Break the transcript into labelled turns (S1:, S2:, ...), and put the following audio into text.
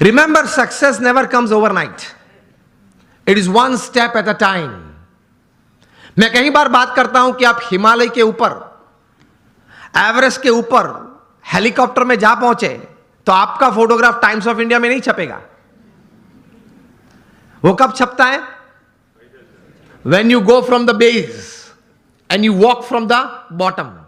S1: Remember, success never comes overnight. It is one step at a time. मैं कई बार बात करता हूं कि आप हिमालय के ऊपर एवरेस्ट के ऊपर हेलीकॉप्टर में जा पहुंचे तो आपका फोटोग्राफ टाइम्स ऑफ इंडिया में नहीं छपेगा वो कब छपता है when you go from the base and you walk from the bottom